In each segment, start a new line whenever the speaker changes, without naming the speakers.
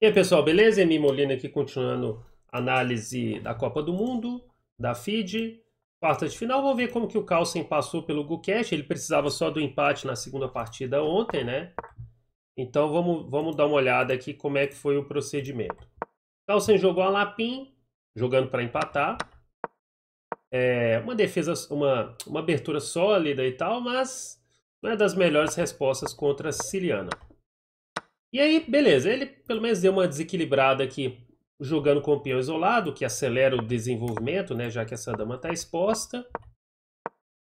E aí, pessoal, beleza? Emi Molina aqui continuando a análise da Copa do Mundo, da FID. Quarta de final, vamos ver como que o Carlsen passou pelo Gukesh. Ele precisava só do empate na segunda partida ontem, né? Então vamos, vamos dar uma olhada aqui como é que foi o procedimento. Carlsen jogou a Lapim, jogando para empatar. É, uma defesa, uma, uma abertura sólida e tal, mas não é das melhores respostas contra a Siciliana. E aí, beleza, ele pelo menos deu uma desequilibrada aqui jogando com o peão isolado, que acelera o desenvolvimento, né, já que essa dama está exposta.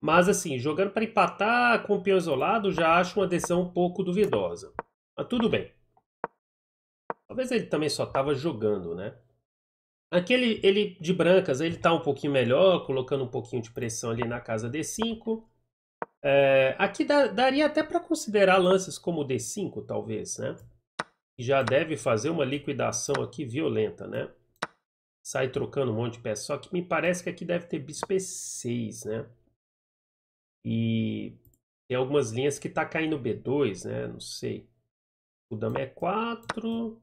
Mas assim, jogando para empatar com o peão isolado, já acho uma decisão um pouco duvidosa. Mas tudo bem. Talvez ele também só estava jogando, né? Aquele ele de brancas, ele está um pouquinho melhor, colocando um pouquinho de pressão ali na casa D5. É, aqui daria até para considerar lances como D5, talvez, né? já deve fazer uma liquidação aqui violenta, né? Sai trocando um monte de peças. Só que me parece que aqui deve ter bispo E6, né? E tem algumas linhas que tá caindo B2, né? Não sei. O dama é 4.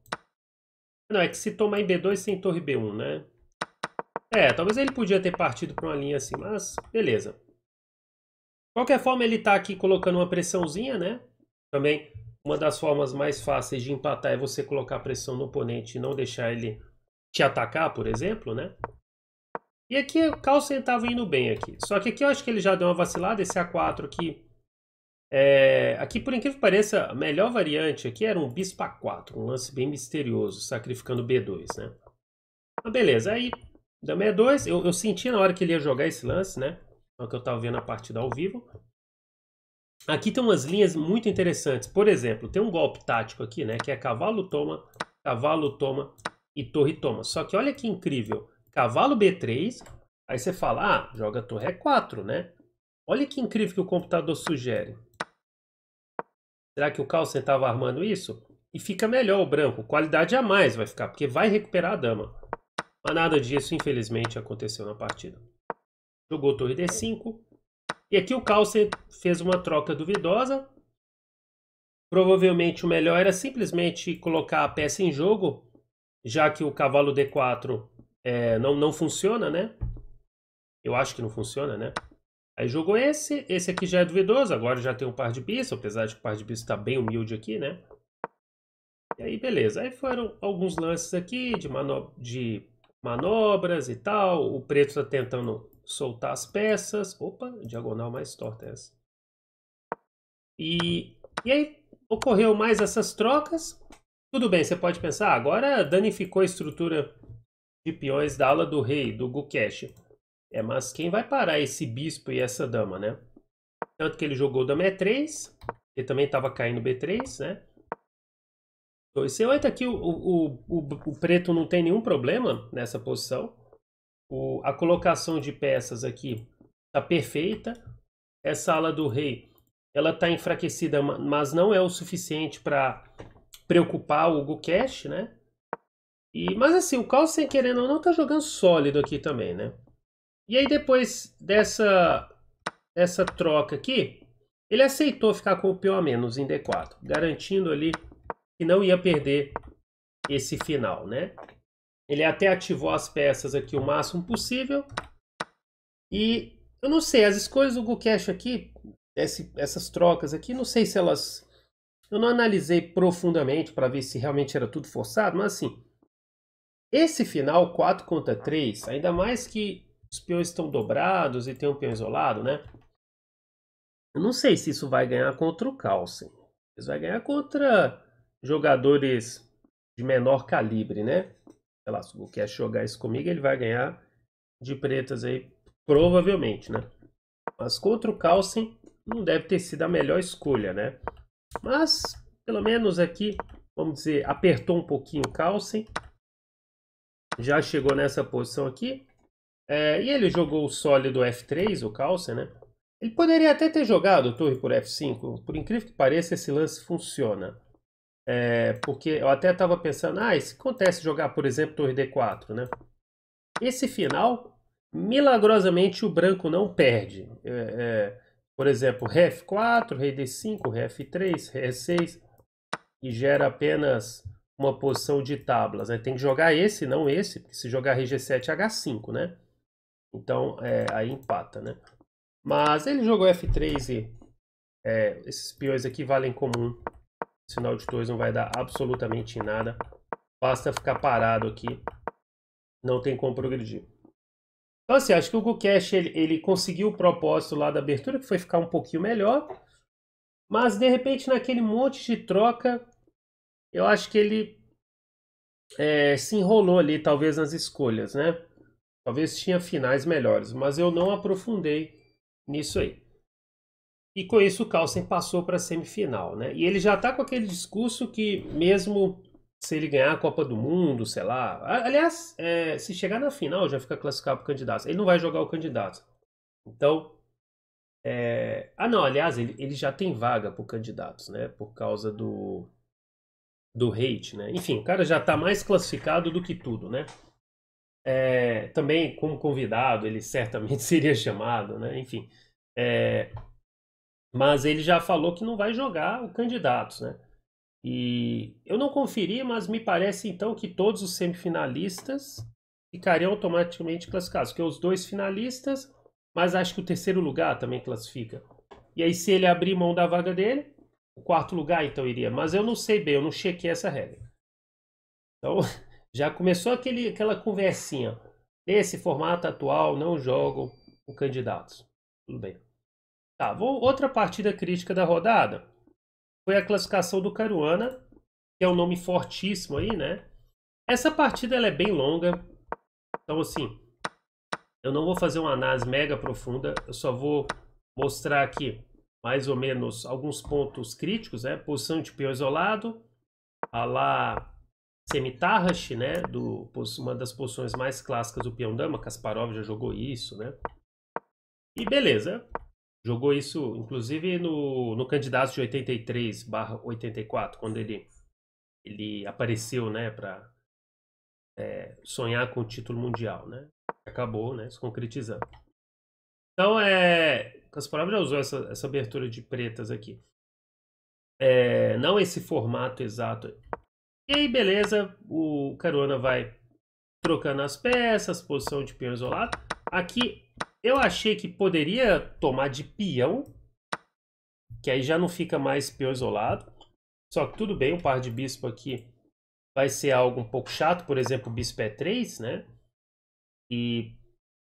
Não, é que se tomar em B2 sem torre B1, né? É, talvez ele podia ter partido para uma linha assim, mas beleza qualquer forma, ele está aqui colocando uma pressãozinha, né? Também uma das formas mais fáceis de empatar é você colocar pressão no oponente e não deixar ele te atacar, por exemplo, né? E aqui é o Carlsen estava indo bem aqui. Só que aqui eu acho que ele já deu uma vacilada, esse A4 aqui. É... aqui, por incrível que pareça, a melhor variante aqui era um bispo A4, um lance bem misterioso, sacrificando B2, né? Mas beleza, aí dama E2, eu, eu senti na hora que ele ia jogar esse lance, né? É o que eu estava vendo a partida ao vivo. Aqui tem umas linhas muito interessantes. Por exemplo, tem um golpe tático aqui, né? Que é cavalo toma, cavalo toma e torre toma. Só que olha que incrível. Cavalo B3, aí você fala, ah, joga torre E4, é né? Olha que incrível que o computador sugere. Será que o Carlsen estava armando isso? E fica melhor o branco. Qualidade a mais vai ficar, porque vai recuperar a dama. Mas nada disso, infelizmente, aconteceu na partida. Jogou torre D5. E aqui o Calcer fez uma troca duvidosa. Provavelmente o melhor era simplesmente colocar a peça em jogo, já que o cavalo D4 é, não, não funciona, né? Eu acho que não funciona, né? Aí jogou esse, esse aqui já é duvidoso, agora já tem um par de bis, apesar de que o par de bis está bem humilde aqui, né? E aí, beleza. Aí foram alguns lances aqui de, mano de manobras e tal. O preto está tentando soltar as peças. Opa, diagonal mais torta é essa. E, e aí ocorreu mais essas trocas. Tudo bem, você pode pensar, agora danificou a estrutura de peões da ala do rei, do Gukesh. É, mas quem vai parar esse bispo e essa dama, né? Tanto que ele jogou dama E3, ele também estava caindo B3, né? 2 C8 aqui, o, o, o, o preto não tem nenhum problema nessa posição. O, a colocação de peças aqui está perfeita. Essa ala do rei ela está enfraquecida, mas não é o suficiente para preocupar o Gukesh, né? E, mas assim, o sem querendo ou não, está jogando sólido aqui também, né? E aí depois dessa, dessa troca aqui, ele aceitou ficar com o P a menos em D4, garantindo ali que não ia perder esse final, né? Ele até ativou as peças aqui o máximo possível. E eu não sei, as escolhas do GoCash aqui, esse, essas trocas aqui, não sei se elas... Eu não analisei profundamente para ver se realmente era tudo forçado, mas assim... Esse final 4 contra 3, ainda mais que os peões estão dobrados e tem um peão isolado, né? Eu não sei se isso vai ganhar contra o Carlsen. Isso vai ganhar contra jogadores de menor calibre, né? sei lá, se o quer jogar isso comigo, ele vai ganhar de pretas aí, provavelmente, né? Mas contra o Carlsen, não deve ter sido a melhor escolha, né? Mas, pelo menos aqui, vamos dizer, apertou um pouquinho o Carlsen. Já chegou nessa posição aqui. É, e ele jogou o sólido F3, o Carlsen, né? Ele poderia até ter jogado torre por F5. Por incrível que pareça, esse lance funciona. É, porque eu até estava pensando, ah, se acontece jogar, por exemplo, 2D4, né? Esse final, milagrosamente, o branco não perde. É, é, por exemplo, f 4 rei D5, f 3 e 6 e gera apenas uma posição de tablas. Né? Tem que jogar esse, não esse, porque se jogar g 7 H5, né? Então, é, aí empata, né? Mas ele jogou F3 e é, esses peões aqui valem como um Sinal de 2 não vai dar absolutamente nada. Basta ficar parado aqui. Não tem como progredir. Então, assim, acho que o GoCash ele, ele conseguiu o propósito lá da abertura, que foi ficar um pouquinho melhor. Mas, de repente, naquele monte de troca, eu acho que ele é, se enrolou ali, talvez, nas escolhas, né? Talvez tinha finais melhores, mas eu não aprofundei nisso aí. E com isso o Carlsen passou para a semifinal, né? E ele já está com aquele discurso que mesmo se ele ganhar a Copa do Mundo, sei lá... Aliás, é, se chegar na final já fica classificado para o candidato. Ele não vai jogar o candidato. Então... É... Ah, não, aliás, ele, ele já tem vaga para candidatos, né? Por causa do, do hate, né? Enfim, o cara já está mais classificado do que tudo, né? É, também como convidado ele certamente seria chamado, né? Enfim, é, mas ele já falou que não vai jogar o candidato, né? E eu não conferi, mas me parece então que todos os semifinalistas ficariam automaticamente classificados, que os dois finalistas, mas acho que o terceiro lugar também classifica. E aí se ele abrir mão da vaga dele, o quarto lugar então iria, mas eu não sei bem, eu não chequei essa regra. Então, já começou aquele, aquela conversinha. Esse formato atual não jogam o candidato. Tudo bem. Tá, vou, outra partida crítica da rodada foi a classificação do Caruana, que é um nome fortíssimo aí, né? Essa partida ela é bem longa, então assim, eu não vou fazer uma análise mega profunda, eu só vou mostrar aqui mais ou menos alguns pontos críticos, né? Posição de peão isolado, a lá Semitarrash, né? Do, uma das posições mais clássicas do peão dama, Kasparov já jogou isso, né? E beleza, Jogou isso, inclusive, no, no candidato de 83 barra 84, quando ele, ele apareceu, né, para é, sonhar com o título mundial, né? Acabou, né, se concretizando. Então, é, Kasparov já usou essa, essa abertura de pretas aqui. É, não esse formato exato. E aí, beleza, o Caruana vai trocando as peças, posição de peão isolado. Aqui eu achei que poderia tomar de peão, que aí já não fica mais peão isolado. Só que tudo bem, o par de bispo aqui vai ser algo um pouco chato, por exemplo, o bispo é 3 né? E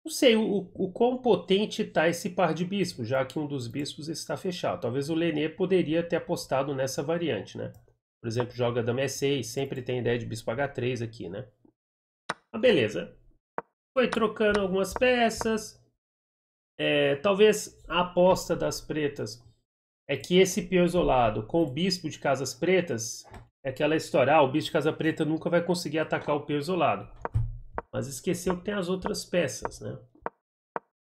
não sei o, o quão potente está esse par de bispo, já que um dos bispos está fechado. Talvez o Lenê poderia ter apostado nessa variante, né? Por exemplo, joga dama é E6, sempre tem ideia de bispo H3 aqui, né? Mas ah, beleza. Foi trocando algumas peças, é, talvez a aposta das pretas é que esse peão isolado com o bispo de Casas Pretas é aquela história, ah, o bispo de Casa Preta nunca vai conseguir atacar o peão isolado. Mas esqueceu que tem as outras peças, né?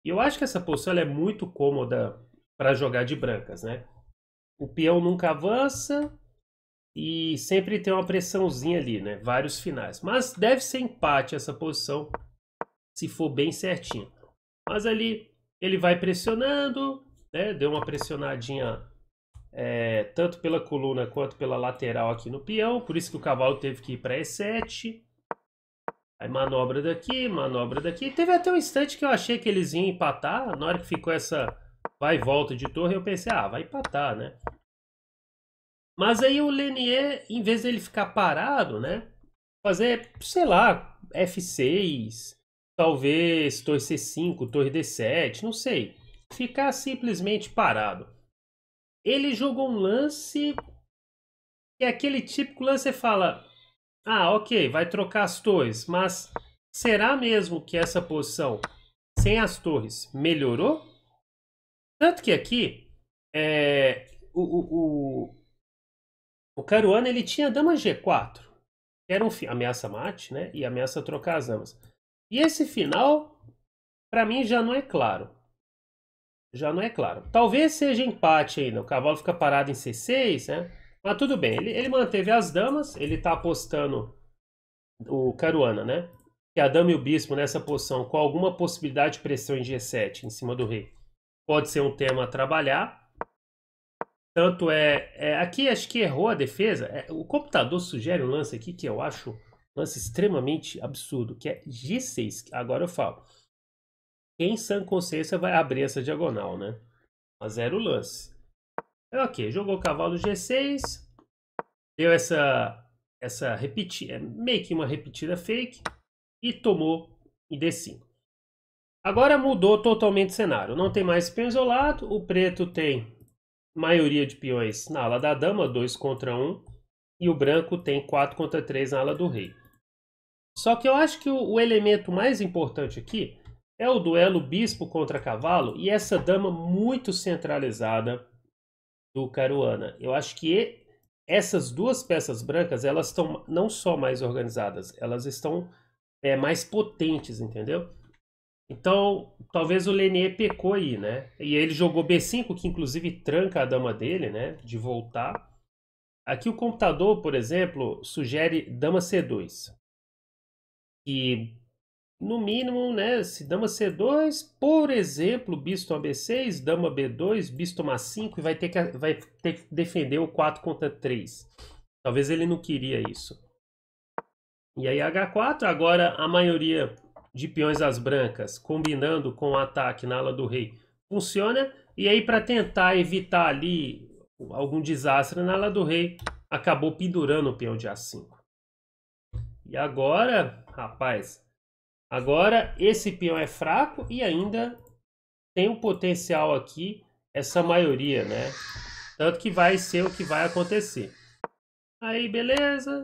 E eu acho que essa posição é muito cômoda para jogar de brancas, né? O peão nunca avança e sempre tem uma pressãozinha ali, né? Vários finais. Mas deve ser empate essa posição se for bem certinho. Mas ali ele vai pressionando, né? Deu uma pressionadinha é, tanto pela coluna quanto pela lateral aqui no peão, por isso que o cavalo teve que ir para E7. Aí manobra daqui, manobra daqui. Teve até um instante que eu achei que eles iam empatar, na hora que ficou essa vai volta de torre, eu pensei, ah, vai empatar, né? Mas aí o Lenier, em vez dele ficar parado, né? Fazer, sei lá, F6, talvez torre C5, torre D7, não sei. Ficar simplesmente parado. Ele jogou um lance que é aquele típico lance que você fala: ah, ok, vai trocar as torres, mas será mesmo que essa posição sem as torres melhorou? Tanto que aqui é, o, o, o, o Caruana ele tinha dama G4, que era um ameaça mate né, e ameaça trocar as damas. E esse final, para mim, já não é claro. Já não é claro. Talvez seja empate ainda. Né? O cavalo fica parado em C6, né? Mas tudo bem. Ele, ele manteve as damas. Ele está apostando o Caruana, né? Que a dama e o bispo nessa posição, com alguma possibilidade de pressão em G7, em cima do rei. Pode ser um tema a trabalhar. Tanto é, é, Aqui acho que errou a defesa. É, o computador sugere um lance aqui que eu acho lance extremamente absurdo, que é G6. Agora eu falo. Quem sã consciência vai abrir essa diagonal, né? Mas era o lance. É ok, jogou o cavalo G6, deu essa, essa repetida, é, meio que uma repetida fake, e tomou em D5. Agora mudou totalmente o cenário. Não tem mais peão isolado, o preto tem maioria de peões na ala da dama, 2 contra 1, um, e o branco tem 4 contra 3 na ala do rei. Só que eu acho que o, o elemento mais importante aqui é o duelo bispo contra cavalo e essa dama muito centralizada do Caruana. Eu acho que essas duas peças brancas, elas estão não só mais organizadas, elas estão é, mais potentes, entendeu? Então, talvez o Lenier pecou aí, né? E ele jogou B5, que inclusive tranca a dama dele, né? De voltar. Aqui o computador, por exemplo, sugere dama C2 que, no mínimo, né, se dama C2, por exemplo, bisto B6, dama B2, bisto A5, e vai ter, que, vai ter que defender o 4 contra 3. Talvez ele não queria isso. E aí H4, agora a maioria de peões as brancas, combinando com o ataque na ala do rei, funciona. E aí para tentar evitar ali algum desastre na ala do rei, acabou pendurando o peão de A5. E agora, rapaz, agora esse peão é fraco e ainda tem o um potencial aqui, essa maioria, né? Tanto que vai ser o que vai acontecer. Aí, beleza.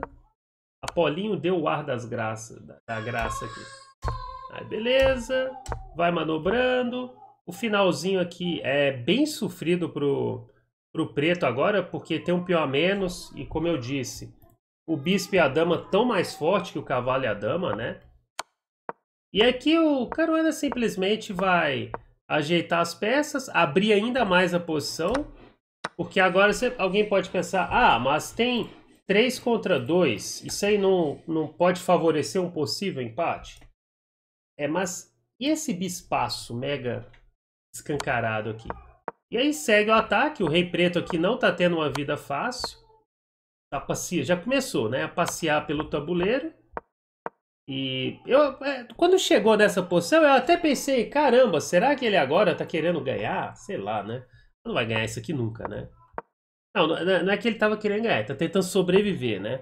Apolinho deu o ar das graças, da, da graça aqui. Aí, beleza. Vai manobrando. O finalzinho aqui é bem sofrido pro, pro preto agora, porque tem um peão a menos. E como eu disse, o bispo e a dama tão mais forte que o cavalo e a dama, né? E aqui é o Caruana simplesmente vai ajeitar as peças, abrir ainda mais a posição, porque agora você, alguém pode pensar, ah, mas tem 3 contra 2, isso aí não, não pode favorecer um possível empate? É, mas e esse bispaço mega escancarado aqui? E aí segue o ataque, o rei preto aqui não tá tendo uma vida fácil, a passear, já começou, né? A passear pelo tabuleiro. E eu, é, quando chegou nessa posição, eu até pensei, caramba, será que ele agora tá querendo ganhar? Sei lá, né? Não vai ganhar isso aqui nunca, né? Não, não é que ele tava querendo ganhar, tá tentando sobreviver, né?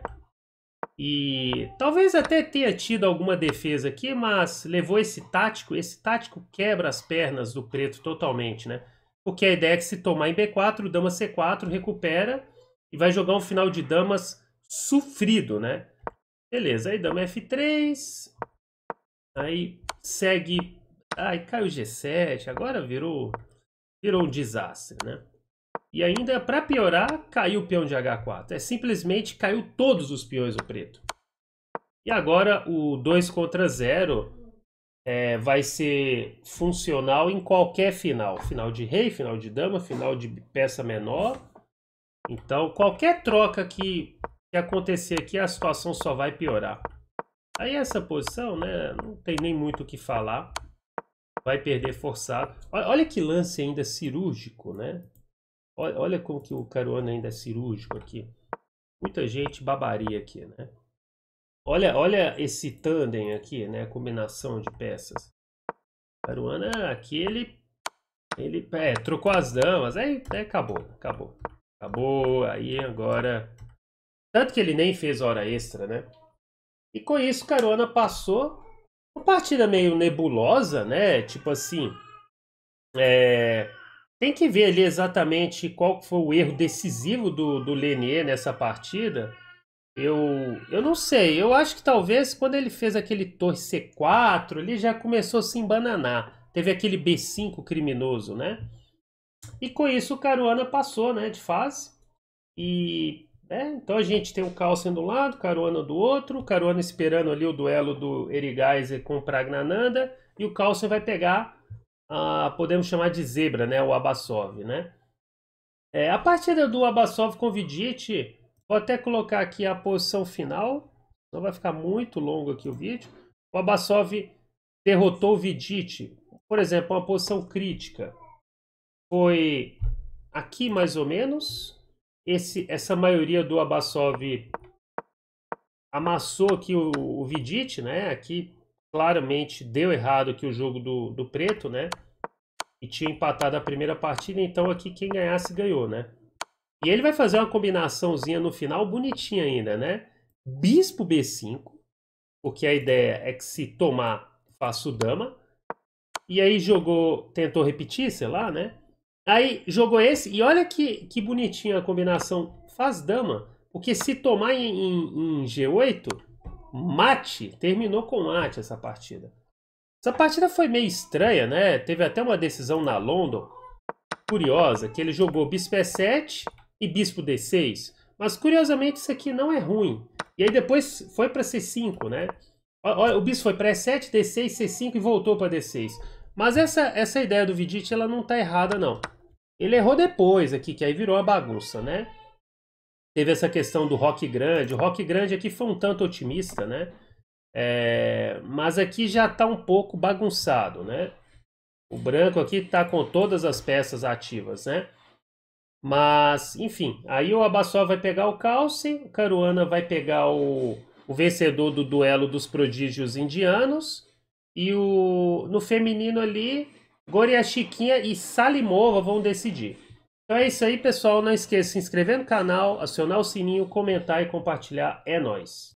E talvez até tenha tido alguma defesa aqui, mas levou esse tático. Esse tático quebra as pernas do preto totalmente, né? Porque a ideia é que se tomar em B4, dama C4, recupera e vai jogar um final de damas sofrido, né? Beleza, aí dama F3, aí segue, aí cai o G7, agora virou, virou um desastre, né? E ainda, para piorar, caiu o peão de H4. É simplesmente caiu todos os peões do preto. E agora o 2 contra 0 é, vai ser funcional em qualquer final. Final de rei, final de dama, final de peça menor então, qualquer troca que, que acontecer aqui, a situação só vai piorar. Aí essa posição, né, não tem nem muito o que falar. Vai perder forçado. Olha, olha que lance ainda cirúrgico, né? Olha, olha como que o Caruana ainda é cirúrgico aqui. Muita gente babaria aqui, né? Olha, olha esse tandem aqui, né? A combinação de peças. Caruana aqui, ele, ele é, trocou as damas, aí, aí né, acabou, acabou. Acabou, tá aí agora... Tanto que ele nem fez hora extra, né? E com isso, Carona passou uma partida meio nebulosa, né? Tipo assim, é... tem que ver ali exatamente qual foi o erro decisivo do, do Lenier nessa partida. Eu, eu não sei, eu acho que talvez quando ele fez aquele torre C4, ele já começou a se embananar. Teve aquele B5 criminoso, né? E com isso o Caruana passou né, de fase. E né, então a gente tem o Carlsen do um lado, Caruana do outro, Caruana esperando ali o duelo do Erigaiser com o Pragnananda, e o Carlsen vai pegar a, podemos chamar de zebra, né, o Abasov, né? É, a partida do Abasov com Vidit, vou até colocar aqui a posição final, não vai ficar muito longo aqui o vídeo. O Abasov derrotou o Vidit, por exemplo, uma posição crítica foi aqui mais ou menos. Esse, essa maioria do Abasov amassou aqui o, o Vidit, né? Aqui claramente deu errado aqui o jogo do, do preto, né? E tinha empatado a primeira partida, então aqui quem ganhasse ganhou, né? E ele vai fazer uma combinaçãozinha no final bonitinha ainda, né? Bispo B5, porque a ideia é que se tomar, o dama. E aí jogou, tentou repetir, sei lá, né? Aí jogou esse, e olha que, que bonitinha a combinação. Faz dama, porque se tomar em, em, em G8, mate, terminou com mate essa partida. Essa partida foi meio estranha, né? Teve até uma decisão na London, curiosa, que ele jogou bispo é E7 e bispo D6. Mas curiosamente isso aqui não é ruim. E aí depois foi para C5, né? O bispo foi para E7, D6, C5 e voltou para D6. Mas essa, essa ideia do Vidit ela não tá errada não. Ele errou depois aqui, que aí virou a bagunça, né? Teve essa questão do rock grande. O rock grande aqui foi um tanto otimista, né? É, mas aqui já está um pouco bagunçado, né? O branco aqui está com todas as peças ativas, né? Mas, enfim, aí o Abassol vai pegar o Calce, o Caruana vai pegar o, o vencedor do duelo dos prodígios indianos, e o, no feminino ali Gori, a Chiquinha e Salimova vão decidir. Então é isso aí, pessoal. Não esqueça de se inscrever no canal, acionar o sininho, comentar e compartilhar. É nóis!